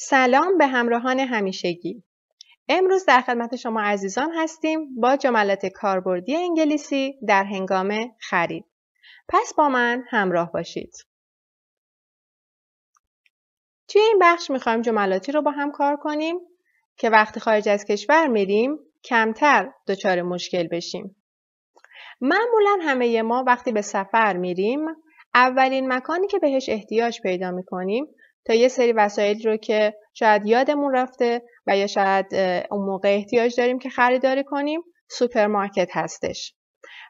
سلام به همراهان همیشگی امروز در خدمت شما عزیزان هستیم با جملات کاربردی انگلیسی در هنگام خرید پس با من همراه باشید توی این بخش میخوایم جملاتی رو با هم کار کنیم که وقتی خارج از کشور میریم کمتر دچار مشکل بشیم معمولا همه ما وقتی به سفر میریم اولین مکانی که بهش احتیاج پیدا میکنیم تا یه سری وسایل رو که شاید یادمون رفته و یا شاید اون موقع احتیاج داریم که خریداری کنیم سوپرمارکت هستش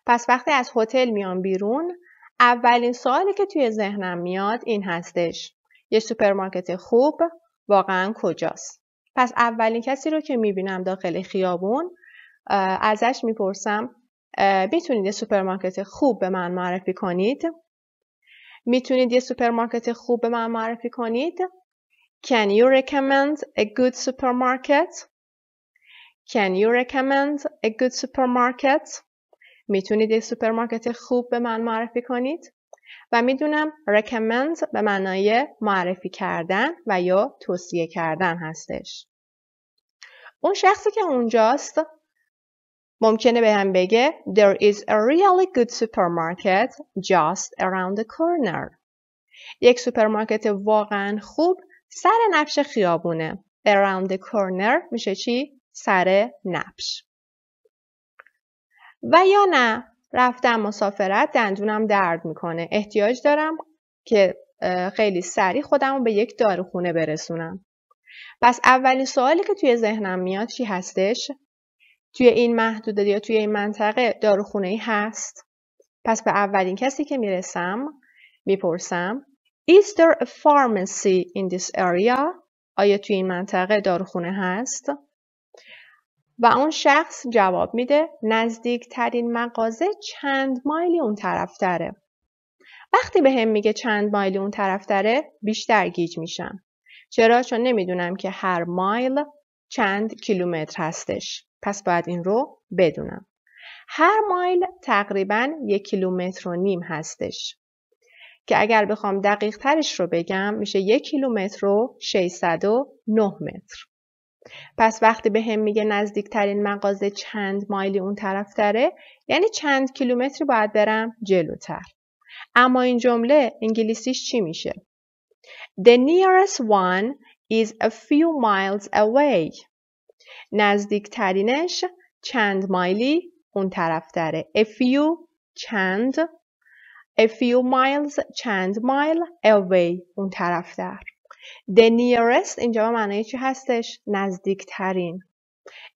پس وقتی از هتل میام بیرون اولین سوالی که توی ذهنم میاد این هستش یه سوپرمارکت خوب واقعا کجاست پس اولین کسی رو که میبینم داخل خیابون ازش میپرسم میتونید یه سوپرمارکت خوب به من معرفی کنید میتونید یه سوپرمارکت خوب به من معرفی کنید Can you recommend a good supermarket? Can you recommend a good supermarket? میتونید یه سوپرمارکت خوب به من معرفی کنید و میدونم recommend به معنای معرفی کردن و یا توصیه کردن هستش. اون شخصی که اونجاست ممکنه به هم بگه There is a really good supermarket just around the corner. یک سوپرمارکت واقعا خوب سر نفش خیابونه. Around the corner میشه چی؟ سر نفش. و یا نه رفتم مسافرت دندونم درد میکنه. احتیاج دارم که خیلی سریع خودم به یک داروخونه برسونم. پس اولین سوالی که توی ذهنم میاد چی هستش؟ توی این محدوده یا توی این منطقه داروخونه ای هست پس به اولین کسی که میرسم میپرسم Is there a pharmacy in this area? آیا توی این منطقه داروخونه هست؟ و اون شخص جواب میده نزدیک ترین مغازه چند مایلی اون طرف داره. وقتی به هم میگه چند مایلی اون طرف داره بیشتر گیج میشم. چرا؟ چون نمیدونم که هر مایل چند کیلومتر هستش. پس باید این رو بدونم. هر مایل تقریبا یک کیلومتر و نیم هستش. که اگر بخوام دقیق ترش رو بگم میشه یک کیلومتر و 609 متر. پس وقتی به هم میگه نزدیکترین مغازه چند مایلی اون طرف داره یعنی چند کیلومتری باید برم جلوتر. اما این جمله انگلیسیش چی میشه؟ The nearest one is a few miles away. نزدیکترینش چند مایلی اون طرف داره a few چند a few miles چند مایل away اون طرف دار. the nearest اینجا به معنی چی هستش نزدیک ترین.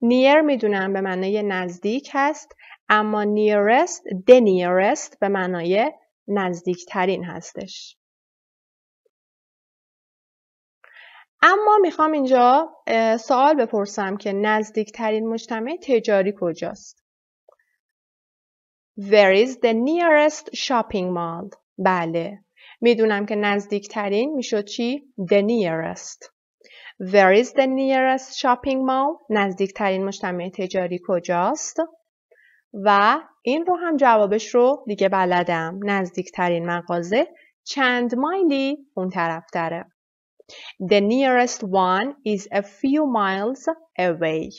near میدونم به معنی نزدیک هست اما nearest the nearest به نزدیک نزدیکترین هستش اما میخوام اینجا سوال بپرسم که نزدیکترین مجتمع تجاری کجاست؟ Where is the nearest shopping mall? بله. میدونم که نزدیکترین میشد چی؟ The nearest. Where is the nearest shopping mall? نزدیکترین مجتمع تجاری کجاست؟ و این رو هم جوابش رو دیگه بلدم. نزدیکترین مغازه چند مایلی اون طرف داره. The nearest one is a few miles away.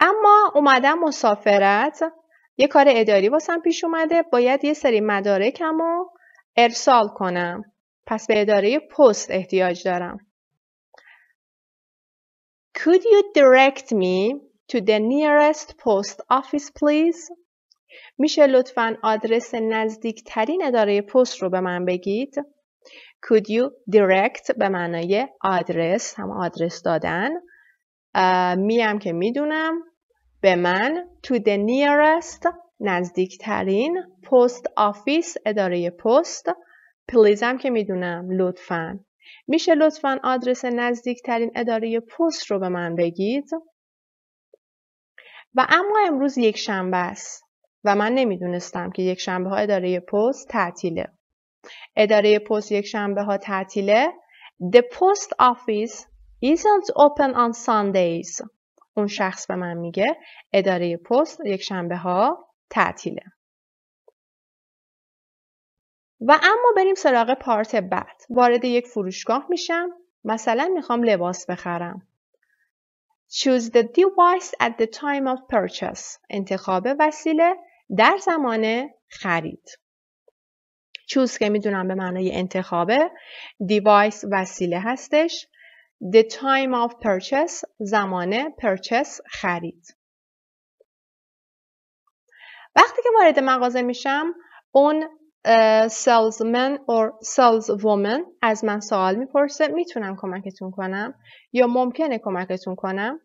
اما اومدم مسافرت یه کار اداری واسم پیش اومده باید یه سری مدارکم رو ارسال کنم پس به اداره پست احتیاج دارم Could you direct me to the nearest post office please? میشه لطفا آدرس نزدیکترین اداره پست رو به من بگید؟ could you direct به معنای آدرس هم آدرس دادن می که میدونم به من to the nearest نزدیکترین پست آفیس اداره پست پلیزم هم که میدونم لطفا میشه لطفا آدرس نزدیکترین اداره پست رو به من بگید و اما امروز یک شنبه است و من نمیدونستم که یک شنبه ها اداره پست تعطیله اداره پست یک شنبه ها تعطیله The post office isn't open on Sundays اون شخص به من میگه اداره پست یک شنبه ها تعطیله و اما بریم سراغ پارت بعد وارد یک فروشگاه میشم مثلا میخوام لباس بخرم Choose the device at the time of purchase انتخاب وسیله در زمان خرید چوز که میدونم به معنای انتخابه دیوایس وسیله هستش the time of purchase زمان purchase خرید وقتی که وارد مغازه میشم اون salesman or saleswoman از من سوال میپرسه میتونم کمکتون کنم یا ممکنه کمکتون کنم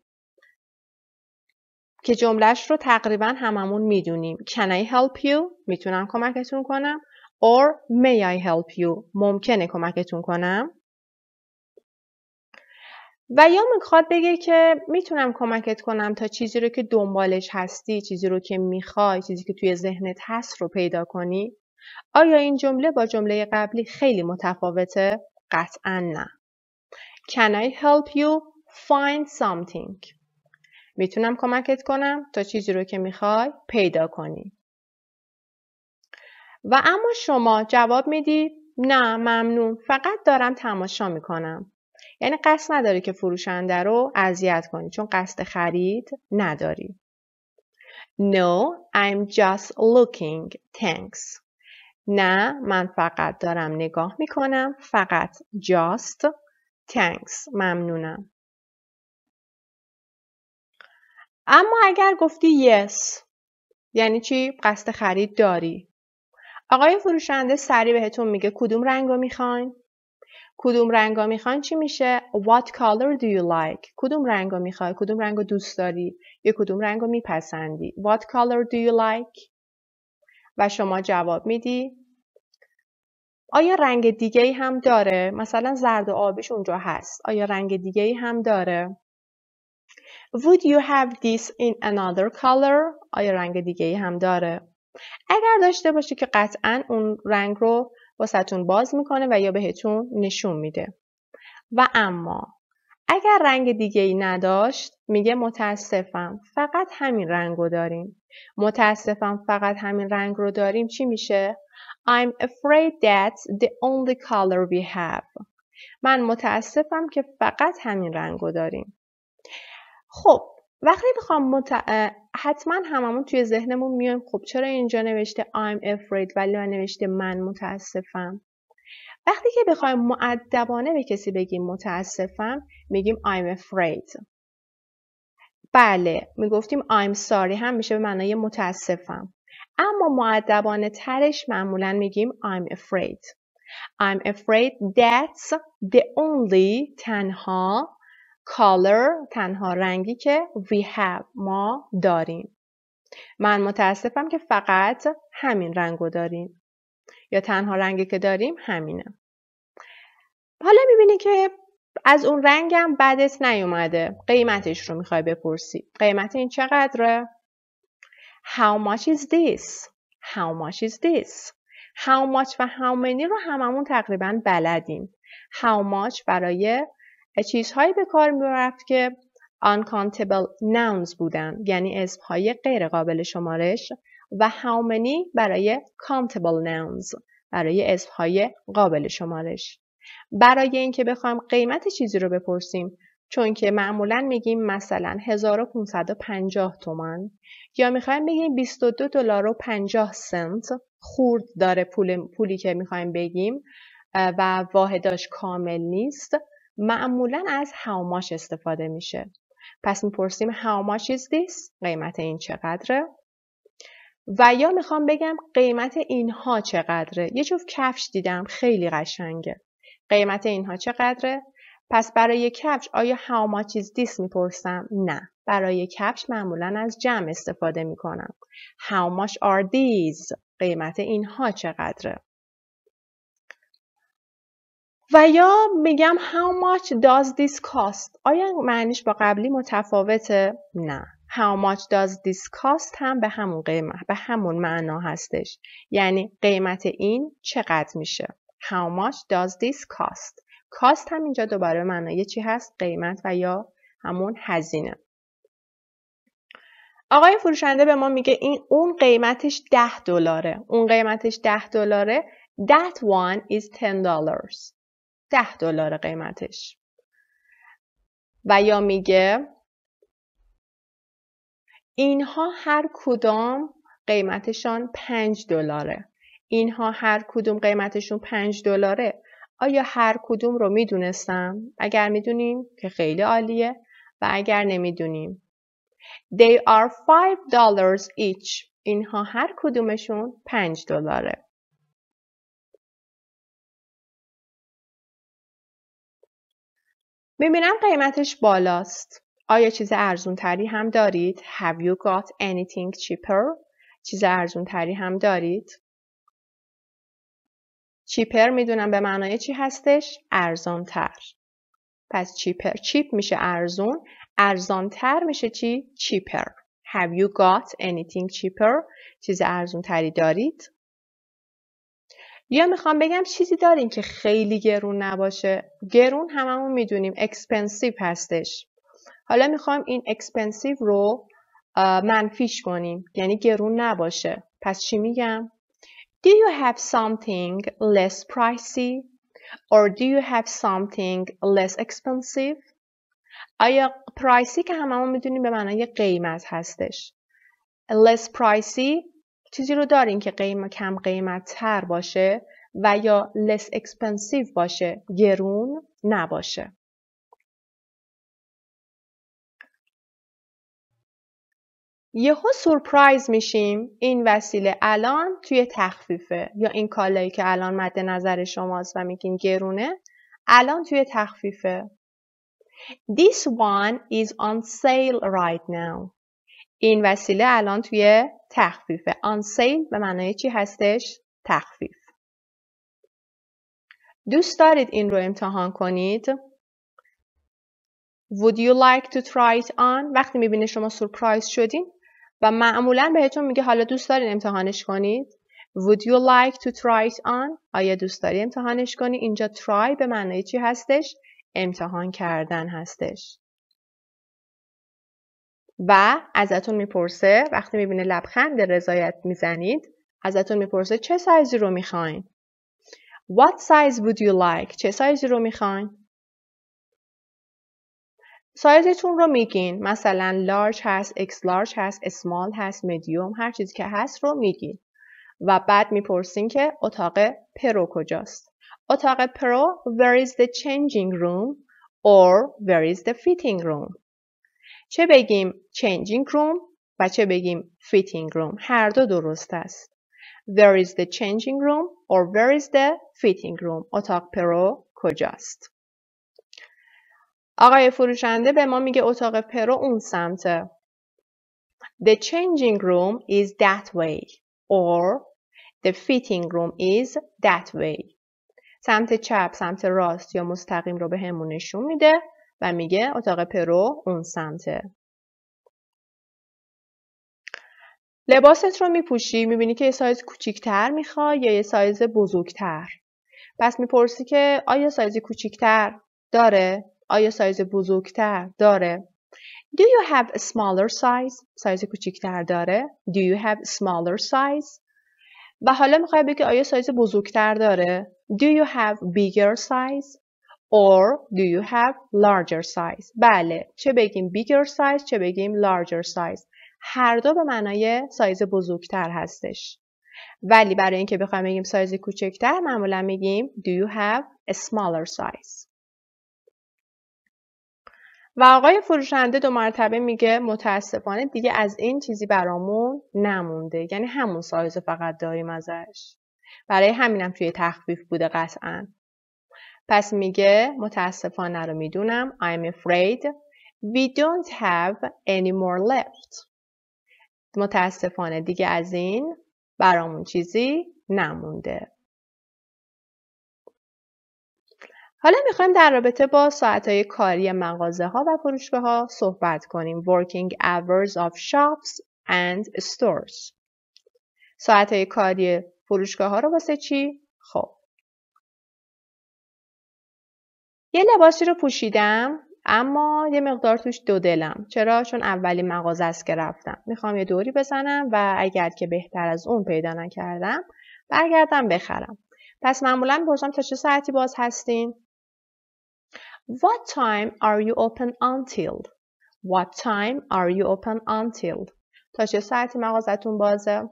که جملهش رو تقریبا هممون میدونیم Can I help you؟ میتونم کمکتون کنم or may I help you ممکنه کمکتون کنم و یا میخواد بگه که میتونم کمکت کنم تا چیزی رو که دنبالش هستی چیزی رو که میخوای چیزی که توی ذهنت هست رو پیدا کنی آیا این جمله با جمله قبلی خیلی متفاوته قطعا نه Can I help you find something میتونم کمکت کنم تا چیزی رو که میخوای پیدا کنی و اما شما جواب میدی نه ممنون فقط دارم تماشا میکنم یعنی قصد نداری که فروشنده رو اذیت کنی چون قصد خرید نداری No, I'm just looking. Thanks. نه من فقط دارم نگاه میکنم فقط just thanks ممنونم اما اگر گفتی yes یعنی چی قصد خرید داری آقای فروشنده سریع بهتون میگه کدوم رنگ رو میخواین؟ کدوم رنگ رو میخواین چی میشه؟ What color do you like? کدوم رنگ رو میخوای؟ کدوم رنگ رو دوست داری؟ یا کدوم رنگ رو میپسندی؟ What color do you like? و شما جواب میدی؟ آیا رنگ دیگه ای هم داره؟ مثلا زرد و آبیش اونجا هست. آیا رنگ دیگه ای هم داره؟ Would you have this in another color? آیا رنگ دیگه ای هم داره؟ اگر داشته باشی که قطعا اون رنگ رو واسهتون باز میکنه و یا بهتون نشون میده و اما اگر رنگ دیگه ای نداشت میگه متاسفم فقط همین رنگ رو داریم متاسفم فقط همین رنگ رو داریم چی میشه I'm afraid that's the only color we have من متاسفم که فقط همین رنگ رو داریم خب وقتی میخوام مت... حتما هممون توی ذهنمون میایم خب چرا اینجا نوشته I'm afraid ولی من نوشته من متاسفم وقتی که بخوایم معدبانه به کسی بگیم متاسفم میگیم I'm afraid بله میگفتیم I'm sorry هم میشه به معنای متاسفم اما معدبانه ترش معمولا میگیم I'm afraid I'm afraid that's the only تنها color تنها رنگی که we have ما داریم من متاسفم که فقط همین رنگو داریم یا تنها رنگی که داریم همینه حالا میبینی که از اون رنگم بدت نیومده قیمتش رو میخوای بپرسی قیمت این چقدره How much is this? How much is this? How much و how many رو هممون تقریبا بلدیم. How much برای چیزهایی به کار رفت که uncountable nouns بودن یعنی اسمهای غیر قابل شمارش و how many برای countable nouns برای اسمهای قابل شمارش برای اینکه بخوام قیمت چیزی رو بپرسیم چون که معمولا میگیم مثلا 1550 تومن یا میخوایم بگیم 22 دلار و 50 سنت خورد داره پول پولی که میخوایم بگیم و واحداش کامل نیست معمولا از how much استفاده میشه پس میپرسیم how much is this قیمت این چقدره و یا میخوام بگم قیمت اینها چقدره یه جفت کفش دیدم خیلی قشنگه قیمت اینها چقدره پس برای کفش آیا how much is this میپرسم نه برای کفش معمولا از جمع استفاده میکنم how much are these قیمت اینها چقدره و یا میگم how much does this cost آیا معنیش با قبلی متفاوته نه how much does this cost هم به همون قیمت به همون معنا هستش یعنی قیمت این چقدر میشه how much does this cost cost هم اینجا دوباره معنای چی هست قیمت و یا همون هزینه آقای فروشنده به ما میگه این اون قیمتش 10 دلاره اون قیمتش 10 دلاره that one is 10 dollars ده دلار قیمتش و یا میگه اینها هر کدام قیمتشان پنج دلاره اینها هر کدوم قیمتشون پنج دلاره آیا هر کدوم رو میدونستم اگر میدونیم که خیلی عالیه و اگر نمیدونیم They are five dollars each. اینها هر کدومشون پنج دلاره. میبینم قیمتش بالاست. آیا چیز ارزون تری هم دارید؟ Have you got anything cheaper? چیز ارزون تری هم دارید؟ چیپر میدونم به معنای چی هستش؟ ارزان تر. پس چیپر چیپ میشه ارزون، ارزان تر میشه چی؟ چیپر. Have you got anything cheaper? چیز ارزون تری دارید؟ یا میخوام بگم چیزی داریم که خیلی گرون نباشه گرون هممون میدونیم اکسپنسیو هستش حالا میخوام این اکسپنسیو رو منفیش کنیم یعنی گرون نباشه پس چی میگم Do you have something less pricey or do you have something less expensive آیا پرایسی که هممون میدونیم به معنای قیمت هستش less pricey چیزی رو دارین که قیم کم قیمت تر باشه و یا less expensive باشه گرون نباشه یهو سورپرایز میشیم این وسیله الان توی تخفیفه یا این کالایی که الان مد نظر شماست و میگین گرونه الان توی تخفیفه This one is on sale right now این وسیله الان توی تخفیف آن سیل به معنای چی هستش تخفیف دوست دارید این رو امتحان کنید Would you like to try it on وقتی میبینه شما سورپرایز شدین و معمولا بهتون میگه حالا دوست دارین امتحانش کنید Would you like to try it on آیا دوست داری امتحانش کنی اینجا try به معنای چی هستش امتحان کردن هستش و ازتون میپرسه وقتی میبینه لبخند رضایت میزنید ازتون میپرسه چه سایزی رو میخواین What size would you like? چه سایزی رو میخواین؟ سایزتون رو میگین مثلا large هست, x large هست, small هست, medium هر چیزی که هست رو میگین و بعد میپرسین که اتاق پرو کجاست اتاق پرو where is the changing room or where is the fitting room چه بگیم changing room و چه بگیم fitting room هر دو درست است. Where is the changing room or where is the fitting room اتاق پرو کجاست؟ آقای فروشنده به ما میگه اتاق پرو اون سمته. The changing room is that way or the fitting room is that way. سمت چپ، سمت راست یا مستقیم رو به همون نشون میده و میگه اتاق پرو اون سمته لباست رو میپوشی میبینی که یه سایز کوچیکتر میخوای یا یه سایز بزرگتر پس میپرسی که آیا سایز کوچیکتر داره آیا سایز بزرگتر داره Do you have a smaller size سایز کوچیکتر داره Do you have smaller size و حالا میخوای بگی آیا سایز بزرگتر داره Do you have bigger size Or do you have larger size? بله چه بگیم bigger size چه بگیم larger size هر دو به معنای سایز بزرگتر هستش ولی برای اینکه بخوایم بگیم سایز کوچکتر معمولا میگیم do you have a smaller size و آقای فروشنده دو مرتبه میگه متاسفانه دیگه از این چیزی برامون نمونده یعنی همون سایز فقط داریم ازش برای همینم توی تخفیف بوده قطعا پس میگه متاسفانه رو میدونم I'm afraid we don't have any more left متاسفانه دیگه از این برامون چیزی نمونده حالا میخوایم در رابطه با ساعتهای کاری مغازه ها و فروشگاه ها صحبت کنیم Working hours of shops and stores ساعتهای کاری فروشگاه ها رو واسه چی؟ خب یه لباسی رو پوشیدم اما یه مقدار توش دو دلم چرا چون اولین مغازه است که رفتم میخوام یه دوری بزنم و اگر که بهتر از اون پیدا نکردم برگردم بخرم پس معمولا میپرسم تا چه ساعتی باز هستین What time are you open until? What time are you open until? تا چه ساعتی مغازتون بازه؟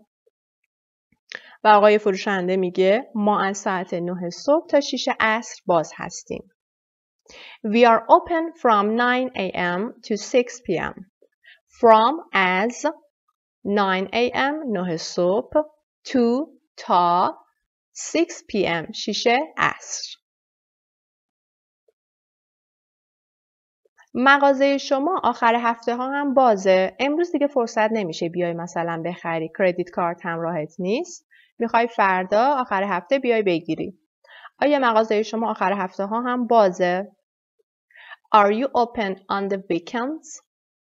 و آقای فروشنده میگه ما از ساعت 9 صبح تا 6 عصر باز هستیم. We are open from 9 a.m. to 6 p.m. From as 9 a.m. 9 صبح to تا 6 p.m. 6 عصر مغازه شما آخر هفته ها هم بازه امروز دیگه فرصت نمیشه بیای مثلا بخری کردیت کارت راحت نیست میخوای فردا آخر هفته بیای بگیری آیا مغازه شما آخر هفته ها هم بازه Are you open on the weekends?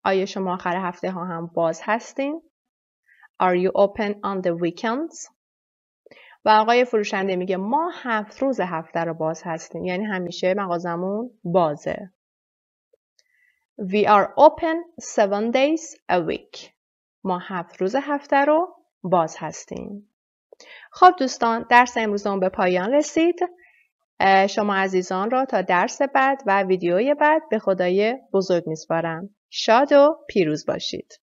آیا شما آخر هفته ها هم باز هستین؟ Are you open on the weekends? و آقای فروشنده میگه ما هفت روز هفته رو باز هستیم یعنی همیشه مغازمون بازه. We are open seven days a week. ما هفت روز هفته رو باز هستیم. خب دوستان درس امروزمون به پایان رسید. شما عزیزان را تا درس بعد و ویدیوی بعد به خدای بزرگ میسپارم. شاد و پیروز باشید.